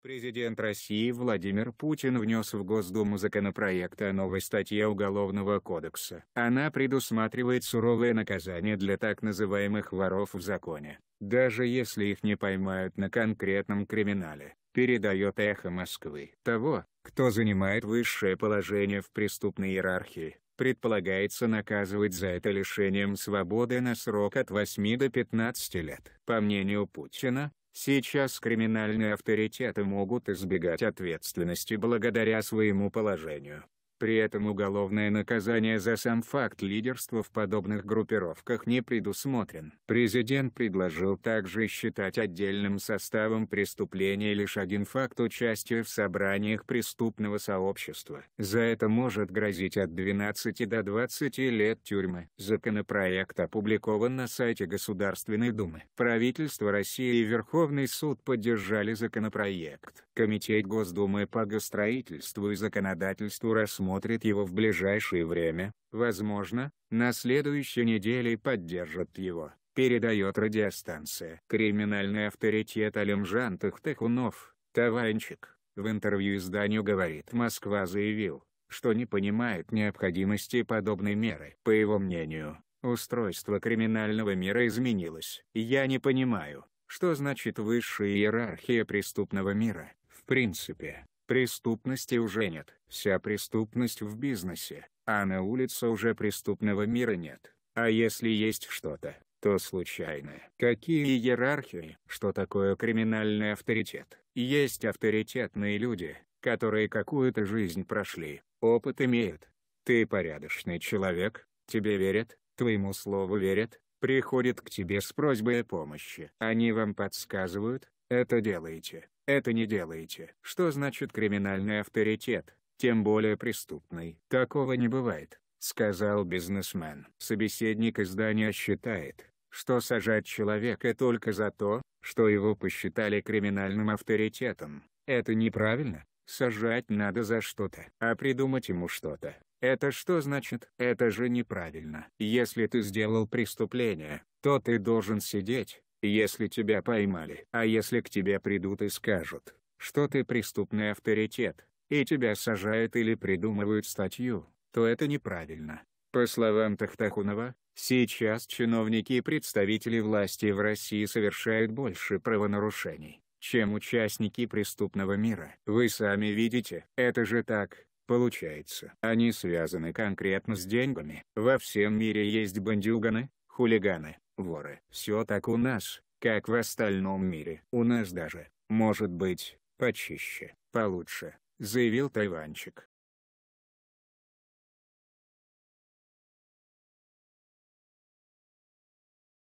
Президент России Владимир Путин внес в Госдуму законопроект о новой статье Уголовного кодекса. Она предусматривает суровое наказание для так называемых «воров в законе», даже если их не поймают на конкретном криминале, передает «Эхо Москвы». Того, кто занимает высшее положение в преступной иерархии, предполагается наказывать за это лишением свободы на срок от 8 до 15 лет. По мнению Путина, Сейчас криминальные авторитеты могут избегать ответственности благодаря своему положению. При этом уголовное наказание за сам факт лидерства в подобных группировках не предусмотрен. Президент предложил также считать отдельным составом преступления лишь один факт участия в собраниях преступного сообщества. За это может грозить от 12 до 20 лет тюрьмы. Законопроект опубликован на сайте Государственной Думы. Правительство России и Верховный суд поддержали законопроект. Комитет Госдумы по гостроительству и законодательству рассмотрел просмотрит его в ближайшее время, возможно, на следующей неделе поддержит его, передает радиостанция. Криминальный авторитет Алимжан Тахтахунов, Таванчик, в интервью изданию «Говорит Москва» заявил, что не понимает необходимости подобной меры. По его мнению, устройство криминального мира изменилось. Я не понимаю, что значит высшая иерархия преступного мира. В принципе, Преступности уже нет. Вся преступность в бизнесе, а на улице уже преступного мира нет. А если есть что-то, то случайное. Какие иерархии? Что такое криминальный авторитет? Есть авторитетные люди, которые какую-то жизнь прошли, опыт имеют. Ты порядочный человек, тебе верят, твоему слову верят, приходят к тебе с просьбой о помощи. Они вам подсказывают, это делаете, это не делаете. Что значит криминальный авторитет, тем более преступный? Такого не бывает, сказал бизнесмен. Собеседник издания считает, что сажать человека только за то, что его посчитали криминальным авторитетом. Это неправильно. Сажать надо за что-то, а придумать ему что-то. Это что значит? Это же неправильно. Если ты сделал преступление, то ты должен сидеть, если тебя поймали, а если к тебе придут и скажут, что ты преступный авторитет, и тебя сажают или придумывают статью, то это неправильно. По словам Тахтахунова, сейчас чиновники и представители власти в России совершают больше правонарушений, чем участники преступного мира. Вы сами видите, это же так. Получается, они связаны конкретно с деньгами. Во всем мире есть бандюганы, хулиганы, воры. Все так у нас, как в остальном мире. У нас даже, может быть, почище, получше, заявил Тайванчик.